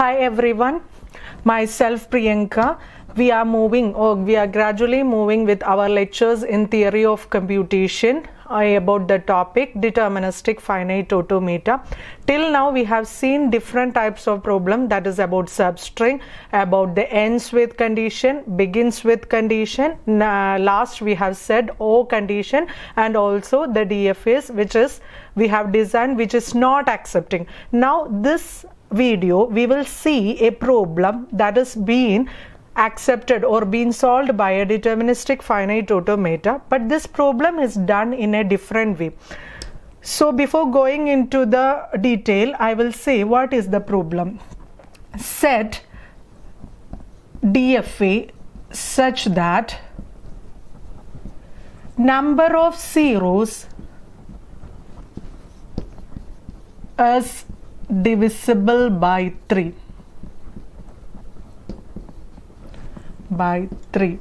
Hi everyone, myself Priyanka. We are moving or we are gradually moving with our lectures in theory of computation uh, about the topic deterministic finite automata. Till now we have seen different types of problem that is about substring, about the ends with condition, begins with condition, uh, last we have said O condition and also the DFS which is we have designed which is not accepting. Now this video we will see a problem that is being accepted or been solved by a deterministic finite automata but this problem is done in a different way so before going into the detail i will say what is the problem set dfa such that number of zeros as divisible by 3 by 3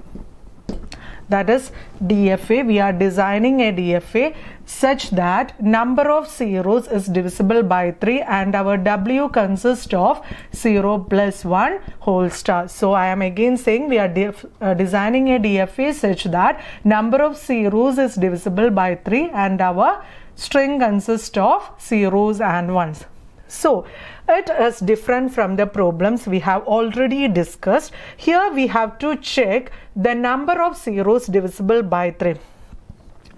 that is DFA we are designing a DFA such that number of zeros is divisible by 3 and our W consists of 0 plus 1 whole star so I am again saying we are de uh, designing a DFA such that number of zeros is divisible by 3 and our string consists of zeros and ones so it is different from the problems we have already discussed. Here we have to check the number of zeros divisible by 3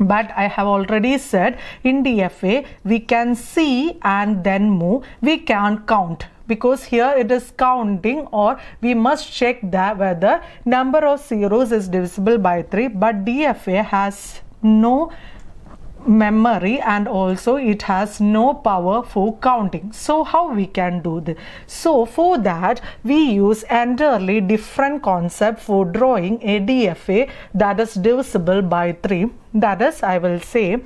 but I have already said in DFA we can see and then move we can count because here it is counting or we must check that whether number of zeros is divisible by 3 but DFA has no memory and also it has no power for counting so how we can do this so for that we use entirely different concept for drawing a dfa that is divisible by 3 that is i will say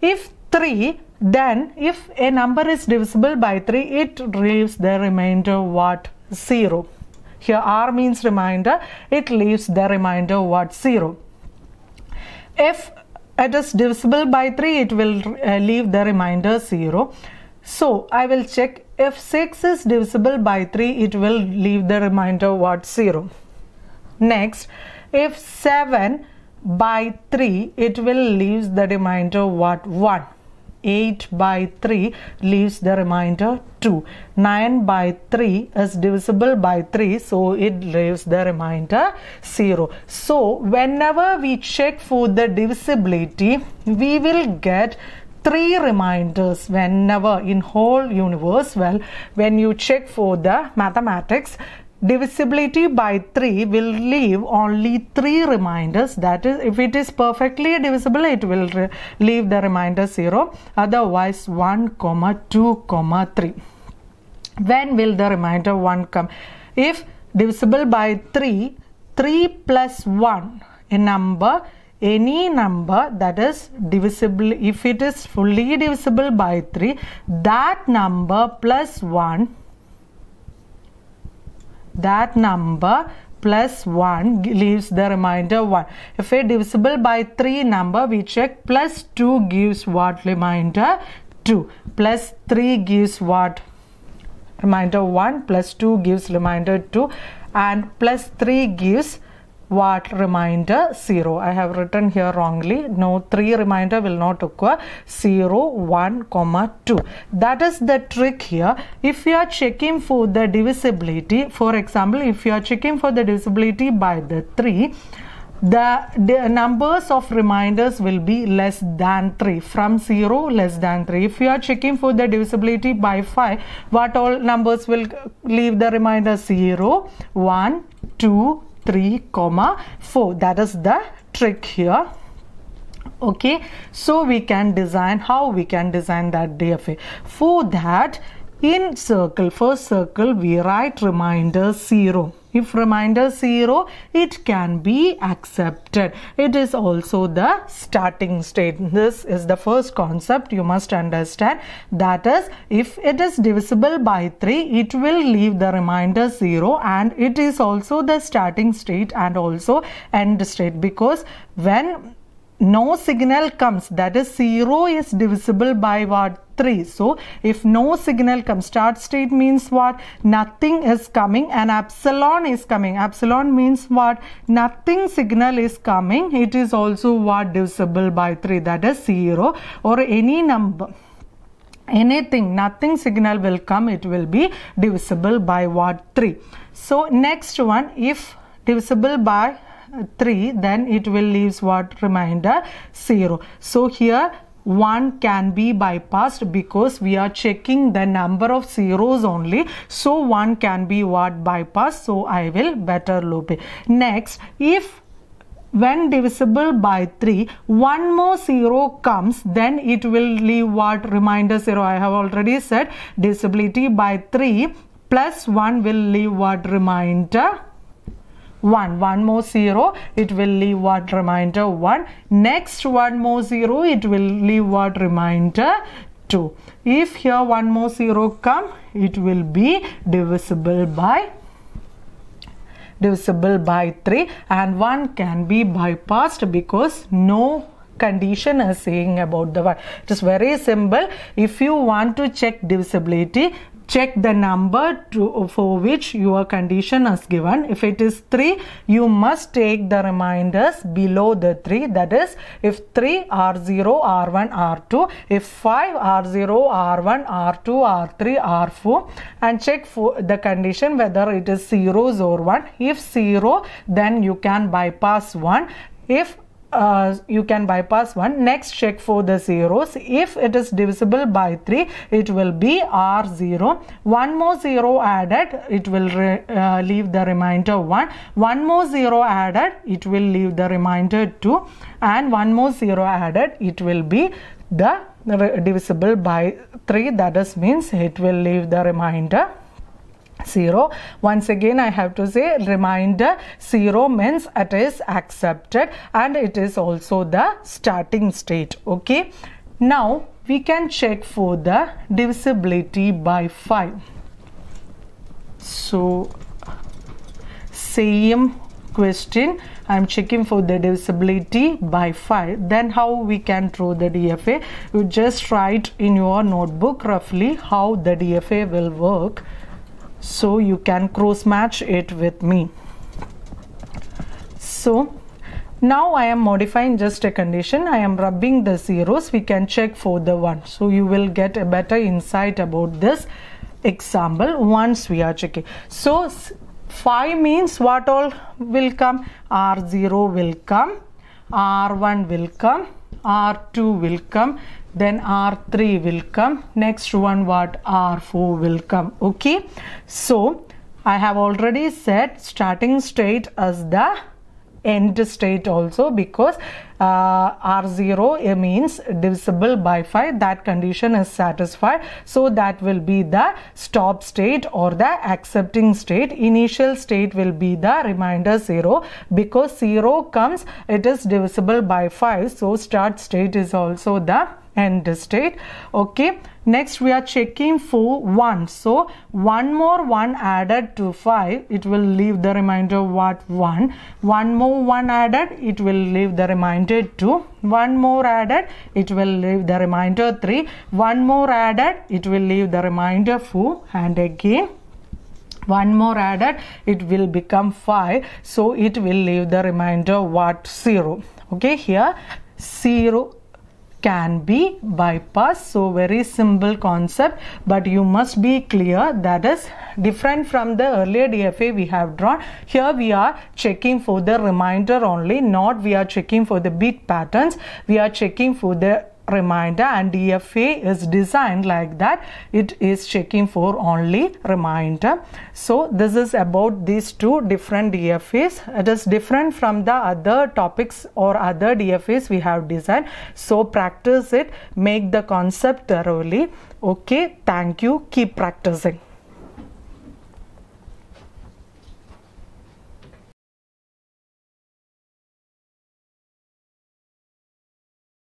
if 3 then if a number is divisible by 3 it leaves the remainder what 0 here r means remainder it leaves the remainder what 0 if it is divisible by 3 it will uh, leave the remainder 0 so I will check if 6 is divisible by 3 it will leave the remainder what 0 next if 7 by 3 it will leave the remainder what 1 8 by 3 leaves the remainder 2. 9 by 3 is divisible by 3 so it leaves the remainder 0. So whenever we check for the divisibility we will get three reminders whenever in whole universe well when you check for the mathematics divisibility by 3 will leave only 3 reminders that is if it is perfectly divisible it will leave the reminder 0 otherwise 1 comma 2 comma 3 when will the reminder 1 come if divisible by 3 3 plus 1 a number any number that is divisible if it is fully divisible by 3 that number plus 1 that number plus 1 leaves the remainder 1. If a divisible by 3 number, we check plus 2 gives what remainder? 2. Plus 3 gives what? Remainder 1 plus 2 gives remainder 2 and plus 3 gives watt reminder 0. I have written here wrongly. No, 3 reminder will not occur. 0, 1, comma 2. That is the trick here. If you are checking for the divisibility, for example, if you are checking for the divisibility by the 3, the, the, numbers of reminders will be less than 3 from 0 less than 3 if you are checking for the divisibility by 5 what all numbers will leave the reminder 0 1 2 3 comma 4 that is the trick here okay so we can design how we can design that DFA for that in circle first circle we write reminder 0 if remainder 0, it can be accepted. It is also the starting state. This is the first concept you must understand. That is, if it is divisible by 3, it will leave the remainder 0 and it is also the starting state and also end state because when no signal comes that is 0 is divisible by what 3 so if no signal comes start state means what nothing is coming and epsilon is coming epsilon means what nothing signal is coming it is also what divisible by 3 that is 0 or any number anything nothing signal will come it will be divisible by what 3 so next one if divisible by 3 then it will leaves what remainder 0 so here 1 can be bypassed because we are checking the number of zeros only so 1 can be what bypassed so I will better loop it next if when divisible by 3 one more zero comes then it will leave what remainder zero I have already said divisibility by 3 plus 1 will leave what remainder 1 1 more 0 it will leave what remainder 1 next 1 more 0 it will leave what remainder 2 if here 1 more 0 come it will be divisible by divisible by 3 and 1 can be bypassed because no condition is saying about the one. It is very simple. If you want to check divisibility, check the number to, for which your condition is given. If it is 3, you must take the reminders below the 3. That is, if 3, R0, R1, R2. If 5, R0, R1, R2, R3, R4. And check for the condition whether it is 0s or 1. If 0, then you can bypass 1. If uh, you can bypass 1 next check for the zeros if it is divisible by 3 it will be r0 one more zero added it will re, uh, leave the remainder 1 one more zero added it will leave the remainder 2 and one more zero added it will be the divisible by 3 that is means it will leave the remainder 0 once again i have to say reminder 0 means it is accepted and it is also the starting state okay now we can check for the divisibility by 5 so same question I'm checking for the divisibility by 5 then how we can draw the DFA you just write in your notebook roughly how the DFA will work so you can cross match it with me so now I am modifying just a condition I am rubbing the zeros we can check for the one so you will get a better insight about this example once we are checking so 5 means what all will come R0 will come R1 will come R2 will come then R3 will come next one what R4 will come okay so I have already said starting state as the end state also because uh, R0 uh, means divisible by 5 that condition is satisfied so that will be the stop state or the accepting state initial state will be the remainder 0 because 0 comes it is divisible by 5 so start state is also the and state okay next we are checking for 1 so one more 1 added to 5 it will leave the remainder what 1 one more 1 added it will leave the remainder 2 one more added it will leave the remainder 3 one more added it will leave the remainder 4 and again one more added it will become 5 so it will leave the remainder what 0 okay here 0 can be bypassed so very simple concept but you must be clear that is different from the earlier DFA we have drawn here we are checking for the remainder only not we are checking for the bit patterns we are checking for the reminder and DFA is designed like that it is checking for only reminder so this is about these two different DFAs it is different from the other topics or other DFAs we have designed so practice it make the concept thoroughly okay thank you keep practicing